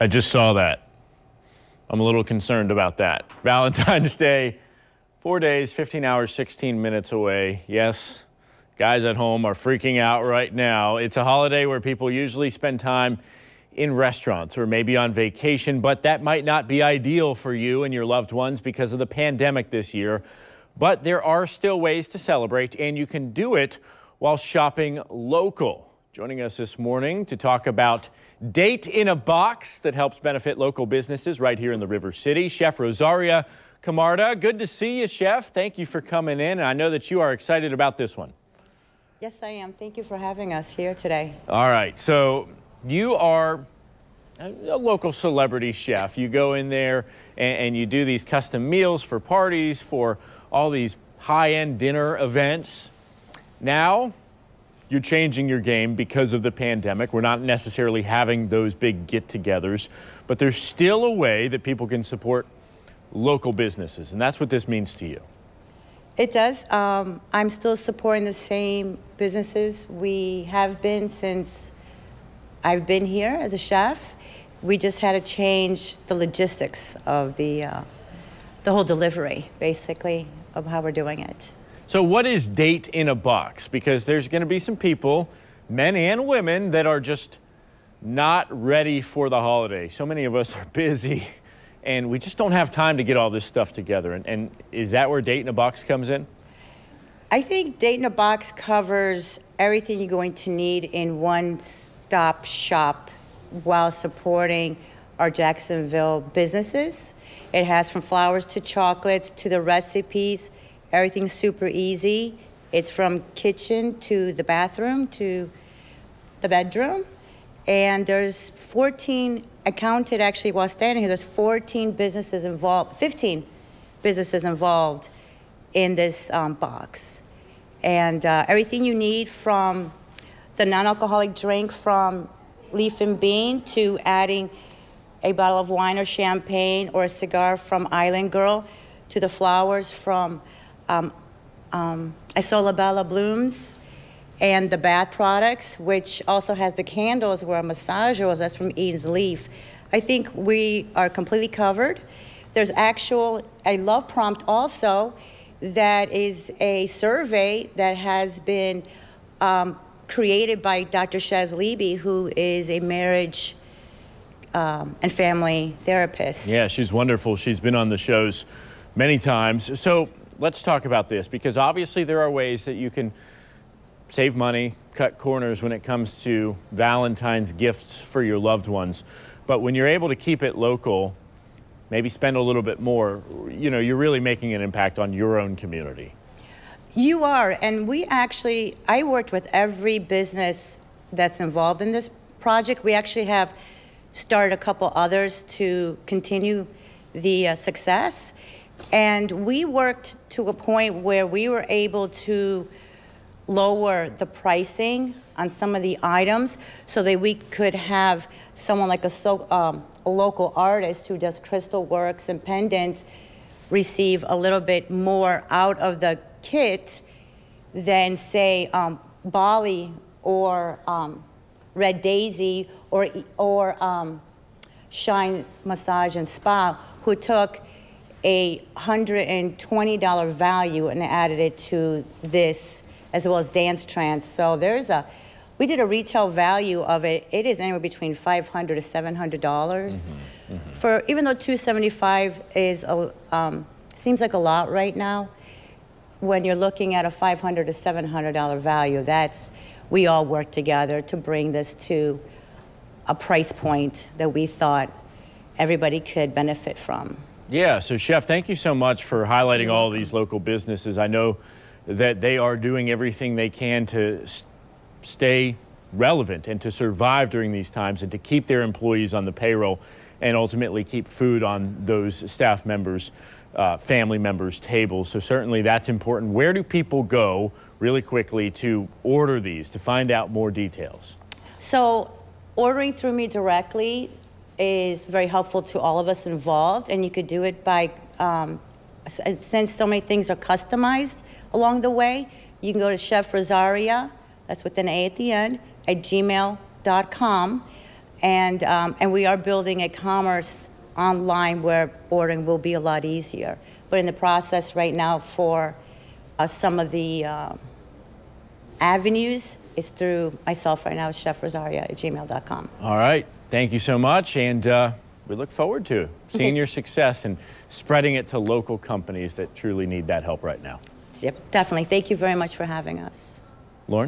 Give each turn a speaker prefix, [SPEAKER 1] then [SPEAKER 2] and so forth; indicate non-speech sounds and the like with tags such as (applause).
[SPEAKER 1] I just saw that. I'm a little concerned about that. (laughs) Valentine's Day, four days, 15 hours, 16 minutes away. Yes, guys at home are freaking out right now. It's a holiday where people usually spend time in restaurants or maybe on vacation, but that might not be ideal for you and your loved ones because of the pandemic this year. But there are still ways to celebrate, and you can do it while shopping local. Joining us this morning to talk about Date in a Box that helps benefit local businesses right here in the River City. Chef Rosaria Camarda, good to see you, Chef. Thank you for coming in. And I know that you are excited about this one.
[SPEAKER 2] Yes, I am. Thank you for having us here today.
[SPEAKER 1] All right. So you are a local celebrity chef. You go in there and, and you do these custom meals for parties, for all these high-end dinner events. Now you're changing your game because of the pandemic. We're not necessarily having those big get togethers, but there's still a way that people can support local businesses, and that's what this means to you.
[SPEAKER 2] It does. Um, I'm still supporting the same businesses we have been since I've been here as a chef. We just had to change the logistics of the, uh, the whole delivery, basically, of how we're doing it.
[SPEAKER 1] So what is date in a box? Because there's going to be some people, men and women, that are just not ready for the holiday. So many of us are (laughs) busy and we just don't have time to get all this stuff together. And, and is that where date in a box comes in?
[SPEAKER 2] I think date in a box covers everything you're going to need in one stop shop while supporting our Jacksonville businesses. It has from flowers to chocolates to the recipes Everything's super easy. It's from kitchen to the bathroom to the bedroom. And there's 14, I counted actually while standing here, there's 14 businesses involved, 15 businesses involved in this um, box. And uh, everything you need from the non alcoholic drink from leaf and bean to adding a bottle of wine or champagne or a cigar from Island Girl to the flowers from um, um, Isolabella Blooms and the bath products, which also has the candles where massage oils, that's from Eden's Leaf. I think we are completely covered. There's actual, a love prompt also, that is a survey that has been um, created by Dr. Shaz Levy, who is a marriage um, and family therapist. Yeah,
[SPEAKER 1] she's wonderful. She's been on the shows many times. So let's talk about this because obviously there are ways that you can save money, cut corners when it comes to Valentine's gifts for your loved ones. But when you're able to keep it local, maybe spend a little bit more, you know, you're really making an impact on your own community.
[SPEAKER 2] You are, and we actually, I worked with every business that's involved in this project. We actually have started a couple others to continue the uh, success. And we worked to a point where we were able to lower the pricing on some of the items so that we could have someone like a, so, um, a local artist who does crystal works and pendants receive a little bit more out of the kit than, say, um, Bali or um, Red Daisy or, or um, Shine Massage and Spa, who took a $120 value and added it to this as well as dance trance. So there's a, we did a retail value of it. It is anywhere between 500 to $700 dollars mm-hmm, mm-hmm. for, even though 275 is a, um, seems like a lot right now. When you're looking at a 500 to $700 value, that's, we all worked together to bring this to a price point that we thought everybody could benefit from.
[SPEAKER 1] Yeah, so Chef, thank you so much for highlighting all these local businesses. I know that they are doing everything they can to stay relevant and to survive during these times and to keep their employees on the payroll and ultimately keep food on those staff members, uh, family members' tables. So certainly that's important. Where do people go really quickly to order these, to find out more details?
[SPEAKER 2] So ordering through me directly, is very helpful to all of us involved, and you could do it by um, since so many things are customized along the way. You can go to Chef Rosaria, that's with an A at the end, at gmail.com, and um, and we are building a commerce online where ordering will be a lot easier. But in the process right now for uh, some of the uh, avenues is through myself right now, Chef Rosaria at gmail.com.
[SPEAKER 1] All right. Thank you so much, and uh, we look forward to seeing your success and spreading it to local companies that truly need that help right now.
[SPEAKER 2] Yep, definitely. Thank you very much for having us.